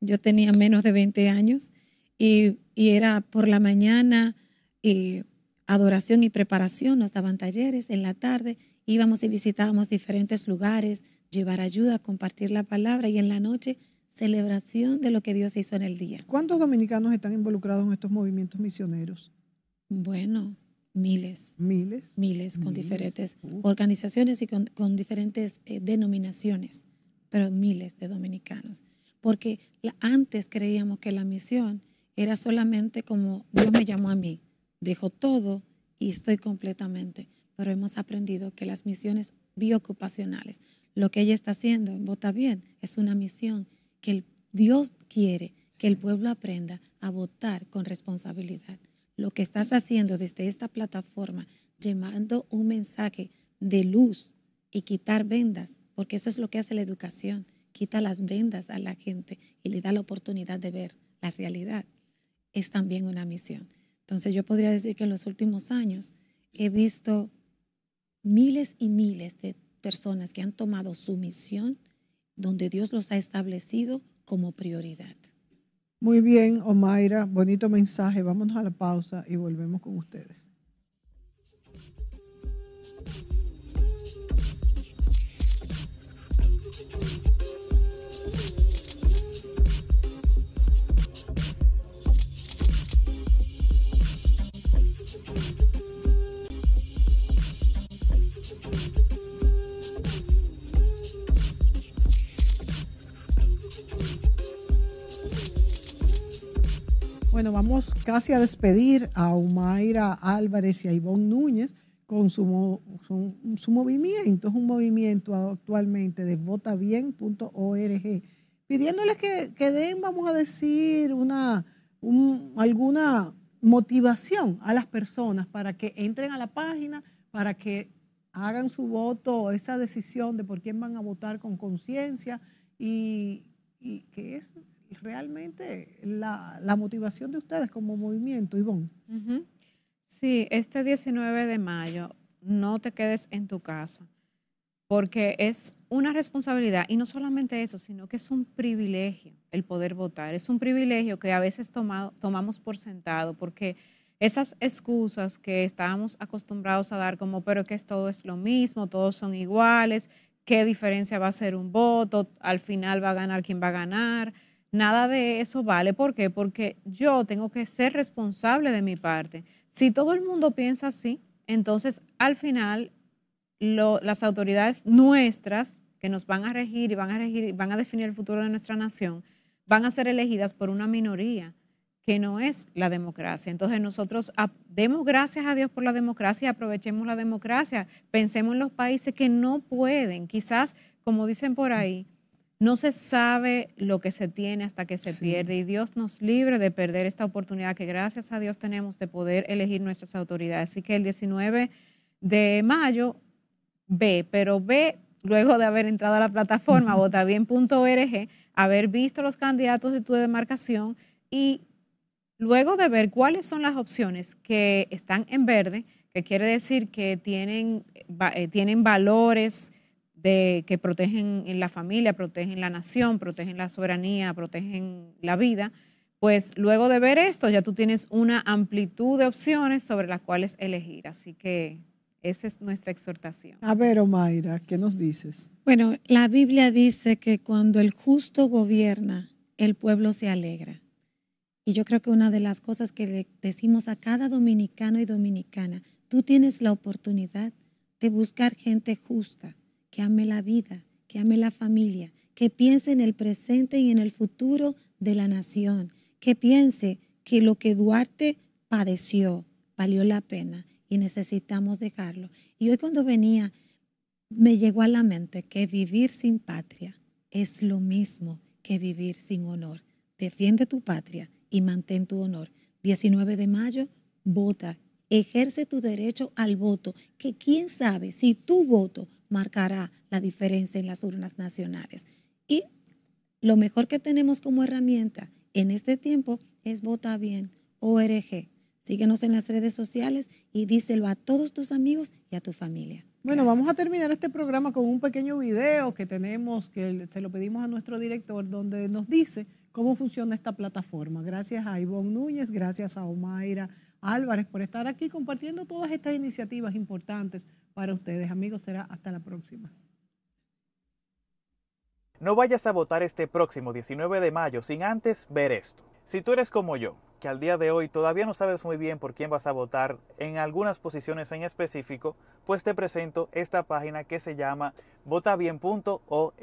Speaker 3: yo tenía menos de 20 años y, era por la mañana adoración y preparación, nos daban talleres, en la tarde íbamos y visitábamos diferentes lugares, llevar ayuda, compartir la palabra y en la noche celebración de lo que Dios hizo en el día. ¿Cuántos dominicanos están involucrados en estos movimientos misioneros? Bueno, Miles. Miles. Miles con diferentes organizaciones y con, diferentes eh, denominaciones, pero miles de dominicanos. Porque antes creíamos que la misión era solamente como Dios me llamó a mí, dejo todo y estoy completamente. Pero hemos aprendido que las misiones biocupacionales, lo que ella está haciendo Vota Bien, es una misión que Dios quiere que el pueblo aprenda a votar con responsabilidad lo que estás haciendo desde esta plataforma, llevando un mensaje de luz y quitar vendas, porque eso es lo que hace la educación, quita las vendas a la gente y le da la oportunidad de ver la realidad, es también una misión. Entonces yo podría decir que en los últimos años he visto miles y miles de personas que han tomado su misión donde Dios los ha establecido como prioridad.
Speaker 2: Muy bien, Omaira, bonito mensaje. Vámonos a la pausa y volvemos con ustedes. Bueno, vamos casi a despedir a Umaira Álvarez y a Ivonne Núñez con su, su, movimiento. Es un movimiento actualmente de votabien.org, pidiéndoles que, den, vamos a decir, una, alguna motivación a las personas para que entren a la página, para que hagan su voto, esa decisión de por quién van a votar con conciencia y, y que es realmente la, motivación de ustedes como movimiento, Ivonne.
Speaker 1: Sí, este 19 de mayo, no te quedes en tu casa, porque es una responsabilidad, y no solamente eso, sino que es un privilegio el poder votar, es un privilegio que a veces tomamos por sentado, porque esas excusas que estábamos acostumbrados a dar como, pero que todo es lo mismo, todos son iguales, qué diferencia va a ser un voto, al final va a ganar quien va a ganar. Nada de eso vale. ¿Por qué? Porque yo tengo que ser responsable de mi parte. Si todo el mundo piensa así, entonces al final las autoridades nuestras que nos van a regir y van a regir van a definir el futuro de nuestra nación van a ser elegidas por una minoría que no es la democracia. Entonces nosotros demos gracias a Dios por la democracia, aprovechemos la democracia, pensemos en los países que no pueden, quizás, como dicen por ahí, no se sabe lo que se tiene hasta que se pierde y Dios nos libre de perder esta oportunidad que gracias a Dios tenemos de poder elegir nuestras autoridades. Así que el 19 de mayo ve, pero ve luego de haber entrado a la plataforma votabien.org, [LAUGHS] haber visto los candidatos de tu demarcación y luego de ver cuáles son las opciones que están en verde, que quiere decir que tienen, eh, tienen valores, que protegen en la familia, protegen la nación, protegen la soberanía, protegen la vida, pues luego de ver esto ya tú tienes una amplitud de opciones sobre las cuales elegir. Así que esa es nuestra exhortación.
Speaker 2: A ver, Omaira, ¿qué nos dices?
Speaker 3: Bueno, la Biblia dice que cuando el justo gobierna, el pueblo se alegra. Y yo creo que una de las cosas que le decimos a cada dominicano y dominicana, tú tienes la oportunidad de buscar gente justa que ame la vida, que ame la familia, que piense en el presente y en el futuro de la nación, que piense que lo que Duarte padeció valió la pena y necesitamos dejarlo. Y hoy cuando venía, me llegó a la mente que vivir sin patria es lo mismo que vivir sin honor. Defiende tu patria y mantén tu honor. 19 de mayo, vota, ejerce tu derecho al voto, que quién sabe si tu voto marcará la diferencia en las urnas nacionales. Y lo mejor que tenemos como herramienta en este tiempo es Vota Bien, ORG. Síguenos en las redes sociales y díselo a todos tus amigos y a tu familia. Bueno, vamos a terminar este programa con un pequeño video que tenemos, que se
Speaker 2: lo pedimos a nuestro director, donde nos dice cómo funciona esta plataforma. Gracias a Ivonne Núñez, gracias a Omaira Álvarez por estar aquí compartiendo todas estas iniciativas importantes para ustedes. Amigos, será hasta la próxima.
Speaker 4: No vayas a votar este próximo 19 de mayo sin antes ver esto. Si tú eres como yo, que al día de hoy todavía no sabes muy bien por quién vas a votar en algunas posiciones en específico, pues te presento esta página que se llama votabien.org.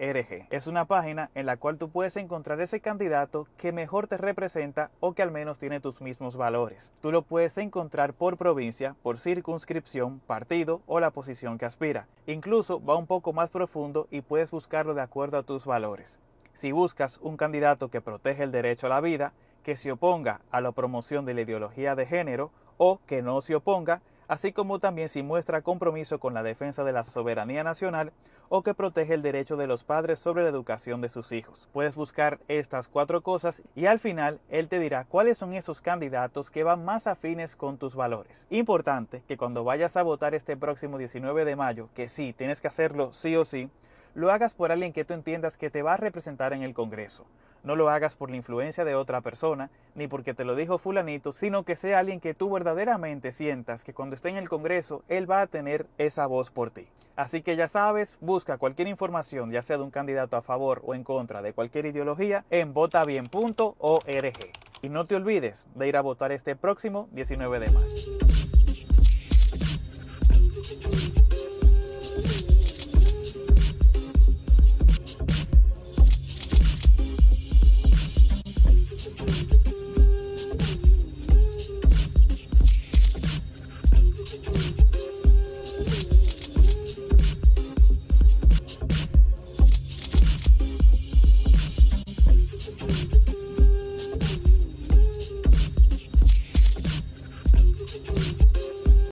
Speaker 4: Es una página en la cual tú puedes encontrar ese candidato que mejor te representa o que al menos tiene tus mismos valores. Tú lo puedes encontrar por provincia, por circunscripción, partido o la posición que aspira. Incluso va un poco más profundo y puedes buscarlo de acuerdo a tus valores. Si buscas un candidato que protege el derecho a la vida, que se oponga a la promoción de la ideología de género o que no se oponga, así como también si muestra compromiso con la defensa de la soberanía nacional o que protege el derecho de los padres sobre la educación de sus hijos. Puedes buscar estas cuatro cosas y al final él te dirá cuáles son esos candidatos que van más afines con tus valores. Importante que cuando vayas a votar este próximo 19 de mayo, que sí, tienes que hacerlo sí o sí, lo hagas por alguien que tú entiendas que te va a representar en el Congreso. No lo hagas por la influencia de otra persona, ni porque te lo dijo fulanito, sino que sea alguien que tú verdaderamente sientas que cuando esté en el Congreso, él va a tener esa voz por ti. Así que ya sabes, busca cualquier información, ya sea de un candidato a favor o en contra de cualquier ideología, en votabien.org. Y no te olvides de ir a votar este próximo 19 de mayo.